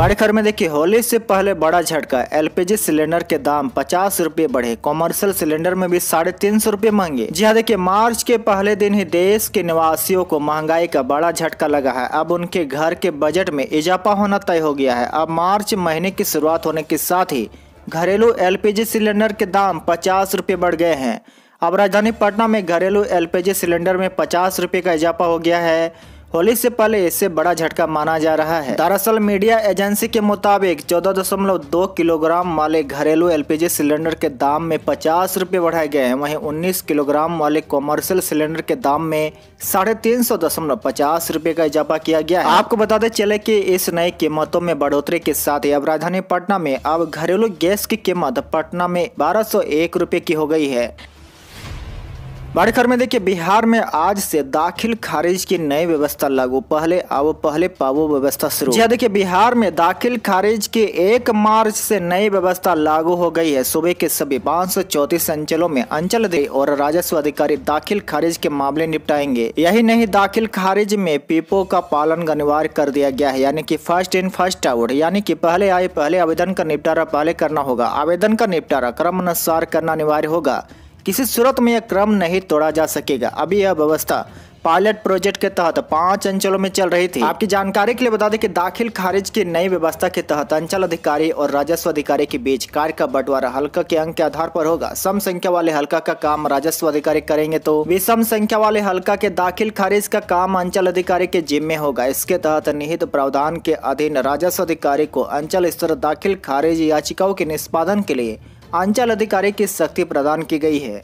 बड़ी खबर में देखिए होली से पहले बड़ा झटका एलपीजी सिलेंडर के दाम पचास रूपए बढ़े कॉमर्शियल सिलेंडर में भी साढ़े तीन सौ रूपए महंगे जी हाँ देखिये मार्च के पहले दिन ही देश के निवासियों को महंगाई का बड़ा झटका लगा है अब उनके घर के बजट में इजाफा होना तय हो गया है अब मार्च महीने की शुरुआत होने के साथ ही घरेलू एलपीजी सिलेंडर के दाम पचास रूपए बढ़ गए हैं अब राजधानी पटना में घरेलू एलपीजी सिलेंडर में पचास रूपए का इजाफा हो गया है होली से पहले इसे बड़ा झटका माना जा रहा है दरअसल मीडिया एजेंसी के मुताबिक 14.2 किलोग्राम वाले घरेलू एलपीजी सिलेंडर के दाम में पचास रूपए बढ़ाए गए हैं वहीं 19 किलोग्राम वाले कॉमर्शियल सिलेंडर के दाम में साढ़े तीन सौ दशमलव पचास रूपए का इजाफा किया गया है आपको बताते चले कि इस नई कीमतों में बढ़ोतरी के साथ ही अब राजधानी पटना में अब घरेलू गैस की कीमत पटना में बारह सौ एक की हो गई है बड़ी खबर में देखिए बिहार में आज से दाखिल खारिज की नई व्यवस्था लागू पहले अब पहले पावो व्यवस्था शुरू जी हाँ, देखिए बिहार में दाखिल खारिज की एक मार्च से नई व्यवस्था लागू हो गई है सुबह के सभी पाँच अंचलों में अंचल दे और राजस्व अधिकारी दाखिल खारिज के मामले निपटाएंगे यही नहीं दाखिल खारिज में पीपो का पालन अनिवार्य कर दिया गया है यानी की फर्स्ट इन फर्स्ट आउट यानी की पहले आए पहले आवेदन का निपटारा पहले करना होगा आवेदन का निपटारा क्रम अनुसार करना अनिवार्य होगा किसी सूरत में यह क्रम नहीं तोड़ा जा सकेगा अभी यह व्यवस्था पायलट प्रोजेक्ट के तहत पांच अंचलों में चल रही थी आपकी जानकारी के लिए बता दें कि दाखिल खारिज की नई व्यवस्था के तहत अंचल अधिकारी और राजस्व अधिकारी के बीच कार्य का बंटवारा हल्का के अंक के आधार पर होगा सम संख्या वाले हल्का का काम राजस्व अधिकारी करेंगे तो विषम संख्या वाले हल्का के दाखिल खारिज का काम अंचल अधिकारी के जिम्मे होगा इसके तहत निहित प्रावधान के अधीन राजस्व अधिकारी को अंचल स्तर दाखिल खारिज याचिकाओं के निष्पादन के लिए आंचल अधिकारी की शक्ति प्रदान की गई है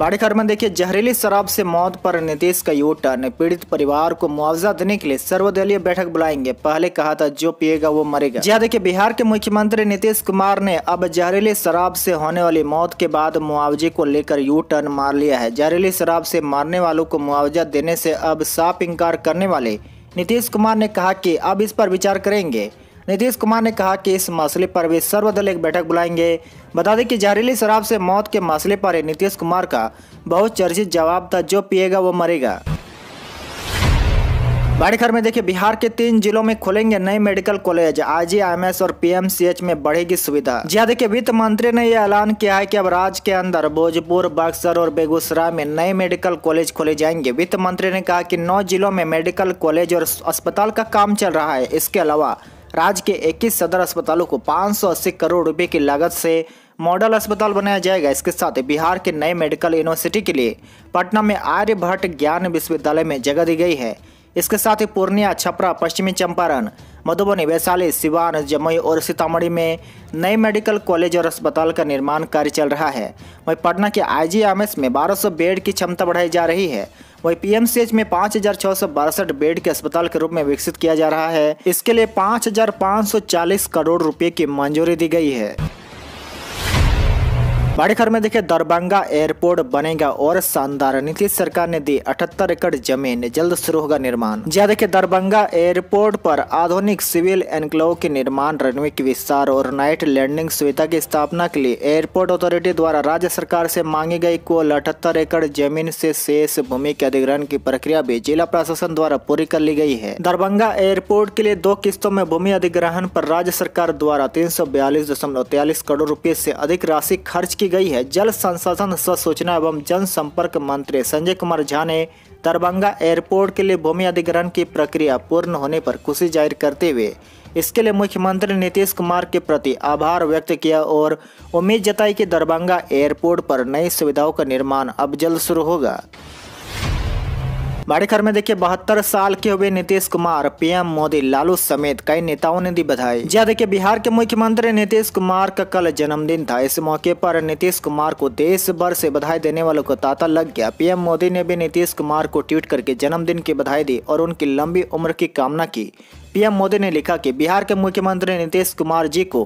बड़ी खबर में देखिए जहरीली शराब से मौत पर नीतीश का यू टर्न पीड़ित परिवार को मुआवजा देने के लिए सर्वदलीय बैठक बुलाएंगे पहले कहा था जो पिएगा वो मरेगा जी हाँ, देखिए बिहार के मुख्यमंत्री नीतीश कुमार ने अब जहरीली शराब से होने वाली मौत के बाद मुआवजे को लेकर यू टर्न मार लिया है जहरीली शराब से मारने वालों को मुआवजा देने से अब साफ इनकार करने वाले नीतीश कुमार ने कहा की अब इस पर विचार करेंगे नीतीश कुमार ने कहा कि इस मसले पर वे सर्वदलीय बैठक बुलाएंगे बता दें कि जहरीली शराब से मौत के मसले पर नीतीश कुमार का बहुत चर्चित जवाब था जो पिएगा वो मरेगा बड़े खबर में देखिए बिहार के तीन जिलों में खुलेंगे नए मेडिकल कॉलेज आईजीआईएमएस और पीएमसीएच में बढ़ेगी सुविधा जी हाँ देखिये वित्त मंत्री ने यह ऐलान किया है कि अब राज्य के अंदर भोजपुर बक्सर और बेगूसराय में नए मेडिकल कॉलेज खोले जाएंगे वित्त मंत्री ने कहा कि नौ जिलों में मेडिकल कॉलेज और अस्पताल का काम चल रहा है इसके अलावा राज्य के 21 सदर अस्पतालों को 580 करोड़ रुपए की लागत से मॉडल अस्पताल बनाया जाएगा इसके साथ बिहार के नए मेडिकल यूनिवर्सिटी के लिए पटना में आर्यभट्ट ज्ञान विश्वविद्यालय में जगह दी गई है इसके साथ ही पूर्णिया छपरा पश्चिमी चंपारण मधुबनी वैशाली सिवान जमुई और सीतामढ़ी में नए मेडिकल कॉलेज और अस्पताल का निर्माण कार्य चल रहा है वहीं पटना के आईजीएमएस में 1200 बेड की क्षमता बढ़ाई जा रही है वही पीएमसीएच में पाँच बेड के अस्पताल के रूप में विकसित किया जा रहा है इसके लिए पाँच करोड़ रुपए की मंजूरी दी गई है खबर में देखे दरभंगा एयरपोर्ट बनेगा और शानदार नीतीश सरकार ने दी अठहत्तर एकड़ जमीन जल्द शुरू होगा निर्माण जहाँ देखे दरभंगा एयरपोर्ट पर आधुनिक सिविल एनक्लोव के निर्माण रनवे के विस्तार और नाइट लैंडिंग सुविधा की स्थापना के लिए एयरपोर्ट अथॉरिटी द्वारा राज्य सरकार से मांगी गई कुल अठहत्तर एकड़ जमीन से शेष भूमि के अधिग्रहण की प्रक्रिया भी जिला प्रशासन द्वारा पूरी कर ली गई है दरभंगा एयरपोर्ट के लिए दो किस्तों में भूमि अधिग्रहण पर राज्य सरकार द्वारा तीन करोड़ रूपए से अधिक राशि खर्च की पूछी गई है जल संसाधन सह सूचना एवं जनसंपर्क मंत्री संजय कुमार झा ने दरभंगा एयरपोर्ट के लिए भूमि अधिग्रहण की प्रक्रिया पूर्ण होने पर खुशी जाहिर करते हुए इसके लिए मुख्यमंत्री नीतीश कुमार के प्रति आभार व्यक्त किया और उम्मीद जताई कि दरभंगा एयरपोर्ट पर नई सुविधाओं का निर्माण अब जल्द शुरू होगा घर में देखिए बहत्तर साल के हुए नीतीश कुमार पीएम मोदी लालू समेत कई नेताओं ने दी बधाई जहाँ देखिए बिहार के मुख्यमंत्री नीतीश कुमार का कल जन्मदिन था इस मौके पर नीतीश कुमार को देश भर से बधाई देने वालों को तांता लग गया पीएम मोदी ने भी नीतीश कुमार को ट्वीट करके जन्मदिन की बधाई दी और उनकी लंबी उम्र की कामना की पीएम मोदी ने लिखा कि बिहार के मुख्यमंत्री नीतीश कुमार जी को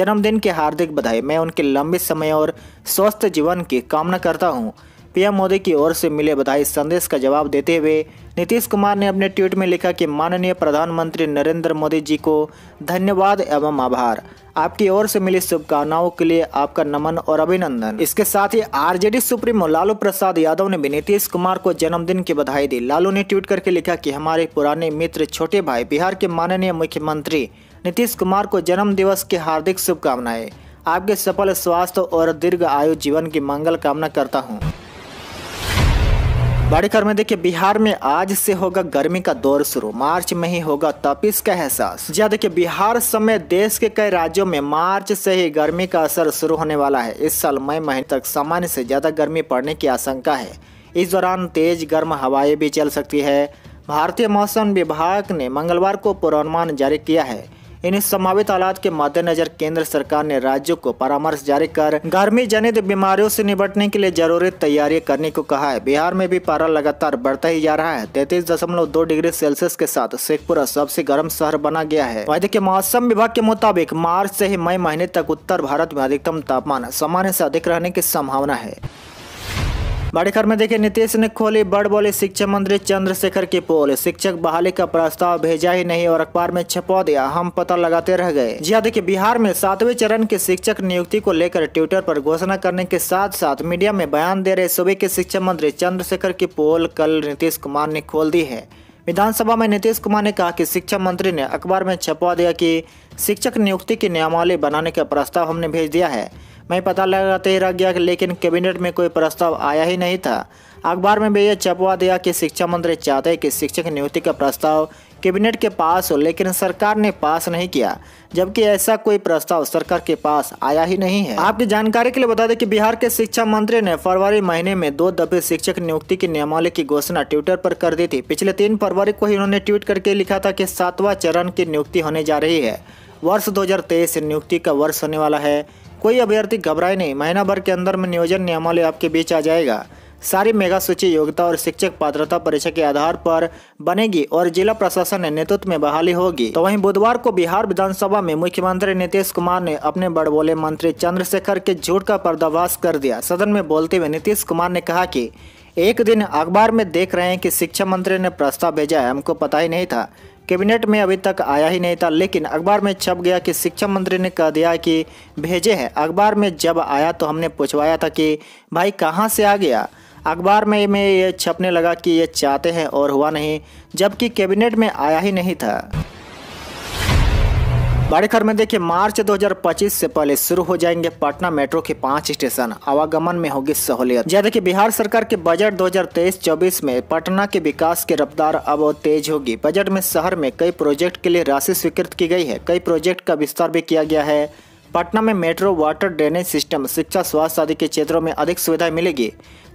जन्मदिन की हार्दिक बधाई मैं उनके लंबे समय और स्वस्थ जीवन की कामना करता हूँ पीएम मोदी की ओर से मिले बधाई संदेश का जवाब देते हुए नीतीश कुमार ने अपने ट्वीट में लिखा कि माननीय प्रधानमंत्री नरेंद्र मोदी जी को धन्यवाद एवं आभार आपकी ओर से मिली शुभकामनाओं के लिए आपका नमन और अभिनंदन इसके साथ ही आरजेडी सुप्रीमो लालू प्रसाद यादव ने भी नीतीश कुमार को जन्मदिन की बधाई दी लालू ने ट्वीट करके लिखा कि हमारे पुराने मित्र छोटे भाई बिहार के माननीय मुख्यमंत्री नीतीश कुमार को जन्म दिवस की हार्दिक शुभकामनाएं आपके सफल स्वास्थ्य और दीर्घ आयु जीवन की मंगल कामना करता हूँ बड़ी खबर में देखिए बिहार में आज से होगा गर्मी का दौर शुरू मार्च में ही होगा तपिस का एहसास जहाँ देखिये बिहार समेत देश के कई राज्यों में मार्च से ही गर्मी का असर शुरू होने वाला है इस साल मई महीने तक सामान्य से ज्यादा गर्मी पड़ने की आशंका है इस दौरान तेज गर्म हवाएं भी चल सकती है भारतीय मौसम विभाग ने मंगलवार को पूर्वानुमान जारी किया है इन संभावित हालात के मद्देनजर केंद्र सरकार ने राज्यों को परामर्श जारी कर गर्मी जनित बीमारियों से निपटने के लिए जरूरी तैयारी करने को कहा है बिहार में भी पारा लगातार बढ़ता ही जा रहा है तैतीस दशमलव दो डिग्री सेल्सियस के साथ शेखपुरा सबसे गर्म शहर बना गया है वैद्य के मौसम विभाग के मुताबिक मार्च से ही मई महीने तक उत्तर भारत में अधिकतम तापमान सामान्य ऐसी अधिक रहने की संभावना है बड़ी खबर में देखिए नीतीश ने खोली बड़ बोले शिक्षा मंत्री चंद्रशेखर की पोल शिक्षक बहाली का प्रस्ताव भेजा ही नहीं और अखबार में छपा दिया हम पता लगाते रह गए जी हाँ देखिए बिहार में सातवें चरण के शिक्षक नियुक्ति को लेकर ट्विटर पर घोषणा करने के साथ साथ मीडिया में बयान दे रहे सूबे के शिक्षा मंत्री चंद्रशेखर की पोल कल नीतीश कुमार ने खोल दी है विधानसभा में नीतीश कुमार ने कहा कि शिक्षा मंत्री ने अखबार में छपवा दिया कि शिक्षक नियुक्ति की नियमावली बनाने का प्रस्ताव हमने भेज दिया है मैं पता लगाते रह गया लेकिन कैबिनेट में कोई प्रस्ताव आया ही नहीं था अखबार में भी यह छपवा दिया कि शिक्षा मंत्री चाहते कि शिक्षक नियुक्ति का प्रस्ताव कैबिनेट के पास हो लेकिन सरकार ने पास नहीं किया जबकि ऐसा कोई प्रस्ताव सरकार के पास आया ही नहीं है आपकी जानकारी के लिए बता दें कि बिहार के शिक्षा मंत्री ने फरवरी महीने में दो दफे शिक्षक नियुक्ति की नियमावली की घोषणा ट्विटर पर कर दी थी पिछले तीन फरवरी को ही उन्होंने ट्वीट करके लिखा था की सातवा चरण की नियुक्ति होने जा रही है वर्ष दो नियुक्ति का वर्ष होने वाला है कोई अभ्यर्थी घबराए नहीं महीना भर के अंदर में नियोजन नियमावली आपके बीच आ जाएगा सारी मेगा सूची योग्यता और शिक्षक पात्रता परीक्षा के आधार पर बनेगी और जिला प्रशासन ने नेतृत्व में बहाली होगी तो वहीं बुधवार को बिहार विधानसभा में मुख्यमंत्री नीतीश कुमार ने अपने बड़बोले मंत्री चंद्रशेखर के झूठ का पर्दाफाश कर दिया सदन में बोलते हुए नीतीश कुमार ने कहा कि एक दिन अखबार में देख रहे हैं कि शिक्षा मंत्री ने प्रस्ताव भेजा है हमको पता ही नहीं था कैबिनेट में अभी तक आया ही नहीं था लेकिन अखबार में छप गया कि शिक्षा मंत्री ने कह दिया कि भेजे हैं अखबार में जब आया तो हमने पूछवाया था कि भाई कहाँ से आ गया अखबार में में ये छपने लगा कि ये चाहते हैं और हुआ नहीं जबकि कैबिनेट में आया ही नहीं था बड़े खबर में देखिए मार्च 2025 से पहले शुरू हो जाएंगे पटना मेट्रो के पांच स्टेशन आवागमन में होगी सहूलियत जैसे कि बिहार सरकार के बजट 2023-24 में पटना के विकास की रफ्तार अब तेज होगी बजट में शहर में कई प्रोजेक्ट के लिए राशि स्वीकृत की गई है कई प्रोजेक्ट का विस्तार भी किया गया है पटना में मेट्रो वाटर ड्रेनेज सिस्टम शिक्षा स्वास्थ्य आदि के क्षेत्रों में अधिक सुविधाएं मिलेगी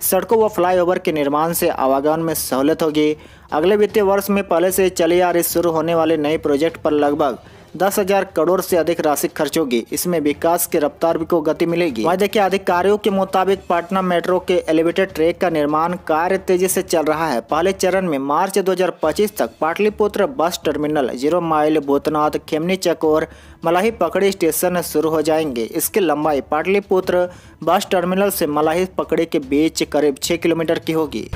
सड़कों व फ्लाईओवर के निर्माण से आवागमन में सहूलियत होगी अगले वित्तीय वर्ष में पहले से चले आ रहे शुरू होने वाले नए प्रोजेक्ट पर लगभग दस हजार करोड़ से अधिक राशि खर्च होगी इसमें विकास की रफ्तार को गति मिलेगी वही देखिए अधिकारियों के मुताबिक पटना मेट्रो के एलिवेटेड ट्रैक का निर्माण कार्य तेजी से चल रहा है पहले चरण में मार्च 2025 तक Pataliputra bus terminal zero mile Bhootnath Khemni चकोर मलाही पकड़ी स्टेशन शुरू हो जाएंगे इसकी लंबाई पाटलिपुत्र बस टर्मिनल से मलाही पकड़ी के बीच करीब 6 किलोमीटर की होगी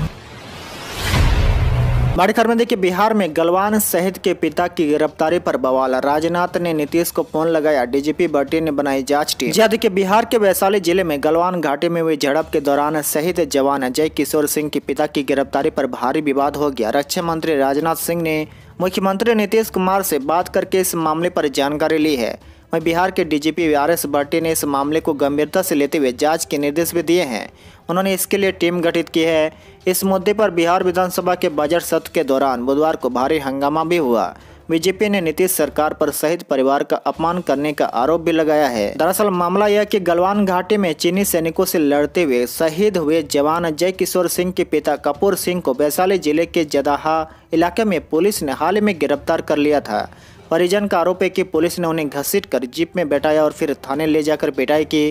बड़ी खबर में देखिए बिहार में गलवान सहित के पिता की गिरफ्तारी पर बवाल राजनाथ ने नीतीश को फोन लगाया डीजीपी भट्टी ने बनाई जांच टीम जी देखिए बिहार के वैशाली जिले में गलवान घाटी में हुई झड़प के दौरान शहीद जवान जय किशोर सिंह के पिता की गिरफ्तारी पर भारी विवाद हो गया रक्षा मंत्री राजनाथ सिंह ने मुख्यमंत्री नीतीश कुमार से बात करके इस मामले पर जानकारी ली है वही बिहार के डीजीपी आर एस भट्टी ने इस मामले को गंभीरता से लेते हुए जांच के निर्देश भी दिए हैं उन्होंने इसके लिए टीम गठित की है इस मुद्दे पर बिहार विधानसभा के बजट सत्र के दौरान बुधवार को भारी हंगामा भी हुआ बीजेपी ने नीतीश सरकार पर शहीद परिवार का अपमान करने का आरोप भी लगाया है दरअसल मामला यह कि गलवान घाटी में चीनी सैनिकों से लड़ते हुए शहीद हुए जवान जय किशोर सिंह के पिता कपूर सिंह को वैशाली जिले के जदाहा इलाके में पुलिस ने हाल में गिरफ्तार कर लिया था परिजन का आरोप है कि पुलिस ने उन्हें घसीट कर जीप में बैठाया और फिर थाने ले जाकर पिटाई की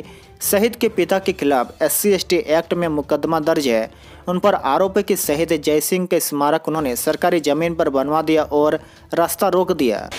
शहीद के पिता के खिलाफ एस सी एक्ट में मुकदमा दर्ज है उन पर आरोप है कि शहीद जयसिंह के स्मारक उन्होंने सरकारी जमीन पर बनवा दिया और रास्ता रोक दिया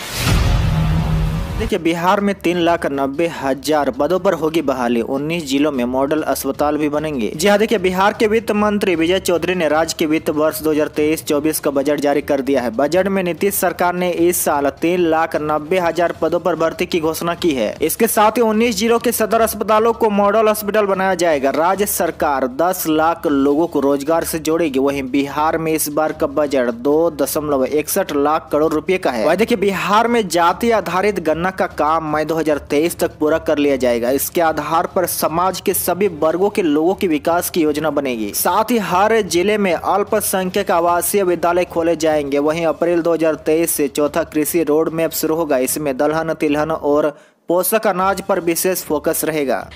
देखिए बिहार में तीन लाख नब्बे हजार पदों पर होगी बहाली 19 जिलों में मॉडल अस्पताल भी बनेंगे जी हाँ देखिए बिहार के वित्त मंत्री विजय चौधरी ने राज्य के वित्त वर्ष 2023-24 का बजट जारी कर दिया है बजट में नीतीश सरकार ने इस साल तीन लाख नब्बे हजार पदों पर भर्ती की घोषणा की है इसके साथ ही उन्नीस जिलों के सदर अस्पतालों को मॉडल हॉस्पिटल बनाया जाएगा राज्य सरकार दस लाख लोगों को रोजगार ऐसी जोड़ेगी वही बिहार में इस बार का बजट दो दशमलव इकसठ लाख करोड़ रूपए का है देखिये बिहार में जाति आधारित गन्ना का काम मई 2023 तक पूरा कर लिया जाएगा इसके आधार पर समाज के सभी वर्गों के लोगों के विकास की योजना बनेगी साथ ही हर जिले में अल्पसंख्यक आवासीय विद्यालय खोले जाएंगे वहीं अप्रैल 2023 से चौथा कृषि रोड मैप शुरू होगा इसमें दलहन तिलहन और पोषक अनाज पर विशेष फोकस रहेगा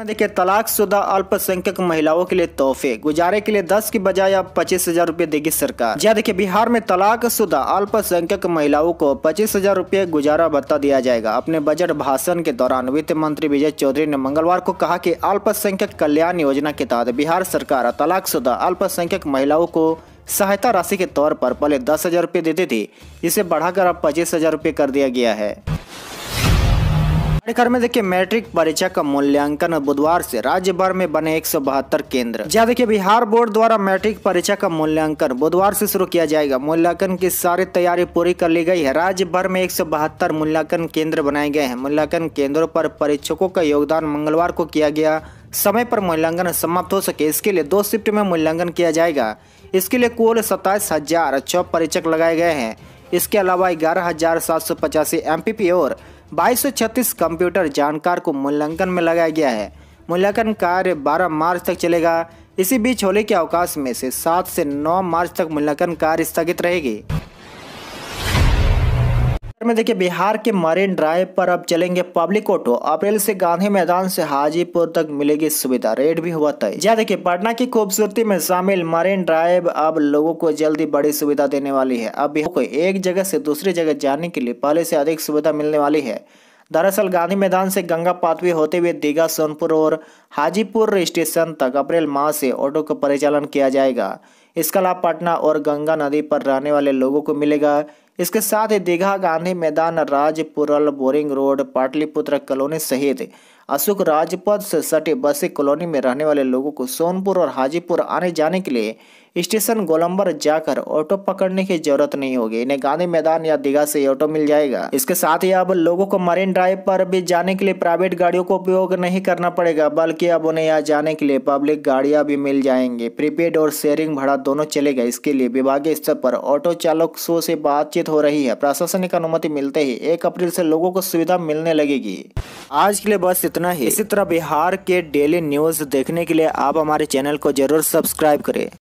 में देखिए तलाक शुदा अल्पसंख्यक महिलाओं के लिए तोहफे गुजारे के लिए दस की बजाय अब पच्चीस हजार रूपए देगी सरकार जहाँ देखिए बिहार में तलाक शुदा अल्पसंख्यक महिलाओं को पच्चीस हजार रूपए गुजारा भत्ता दिया जाएगा अपने बजट भाषण के दौरान वित्त मंत्री विजय चौधरी ने मंगलवार को कहा की अल्पसंख्यक कल्याण योजना के तहत बिहार सरकार तलाक शुदा अल्पसंख्यक महिलाओं को सहायता राशि के तौर पर पहले दस हजार रूपए देती थी इसे बढ़ाकर अब पच्चीस हजार रूपए कर दिया गया है घर में देखिए मैट्रिक परीक्षा का मूल्यांकन बुधवार से राज्य भर में बने एक केंद्र जहाँ देखिए बिहार बोर्ड द्वारा मैट्रिक परीक्षा का मूल्यांकन बुधवार से शुरू किया जाएगा मूल्यांकन की सारी तैयारी पूरी कर ली गई है राज्य भर में एक मूल्यांकन केंद्र बनाए गए हैं मूल्यांकन केंद्रों पर परीक्षकों का योगदान मंगलवार को किया गया समय पर मूल्यांकन समाप्त हो सके इसके लिए दो शिफ्ट में मूल्यांकन किया जाएगा इसके लिए कुल सत्ताईस हजार छह परीक्षक लगाए गए हैं इसके अलावा ग्यारह हजार सात सौ पचासी एम और बाईस कंप्यूटर जानकार को मूल्यांकन में लगाया गया है मूल्यांकन कार्य 12 मार्च तक चलेगा इसी बीच होली के अवकाश में से 7 से 9 मार्च तक मूल्यांकन कार्य स्थगित रहेगी में देखिए बिहार के मरीन ड्राइव पर अब चलेंगे पब्लिक ऑटो अप्रैल से गांधी मैदान से हाजीपुर तक मिलेगी सुविधा रेट भी हुआ तय जहाँ देखिए पटना की खूबसूरती में शामिल मरीन ड्राइव अब लोगों को जल्दी बड़ी सुविधा देने वाली है अब को एक जगह से दूसरी जगह जाने के लिए पहले से अधिक सुविधा मिलने वाली है दरअसल गांधी मैदान से गंगा पाथवे होते हुए दीघा सोनपुर और हाजीपुर स्टेशन तक अप्रैल माह से ऑटो का परिचालन किया जाएगा इसका लाभ पटना और गंगा नदी पर रहने वाले लोगों को मिलेगा इसके साथ ही दीघा गांधी मैदान राजपुरल बोरिंग रोड पाटलिपुत्र कॉलोनी सहित अशोक राजपथ से सटे बसे कॉलोनी में रहने वाले लोगों को सोनपुर और हाजीपुर आने जाने के लिए स्टेशन गोलंबर जाकर ऑटो पकड़ने की जरूरत नहीं होगी इन्हें गांधी मैदान या दीघा से ऑटो मिल जाएगा इसके साथ ही अब लोगों को मरीन ड्राइव पर भी जाने के लिए प्राइवेट गाड़ियों को उपयोग नहीं करना पड़ेगा बल्कि अब उन्हें यहाँ जाने के लिए पब्लिक गाड़ियां भी मिल जाएंगी प्रीपेड और शेयरिंग भाड़ा दोनों चलेगा इसके लिए विभागीय स्तर पर ऑटो चालक शो से बातचीत हो रही है प्रशासनिक अनुमति मिलते ही एक अप्रैल से लोगों को सुविधा मिलने लगेगी आज के लिए बस इतना ही इसी तरह बिहार के डेली न्यूज देखने के लिए आप हमारे चैनल को जरूर सब्सक्राइब करें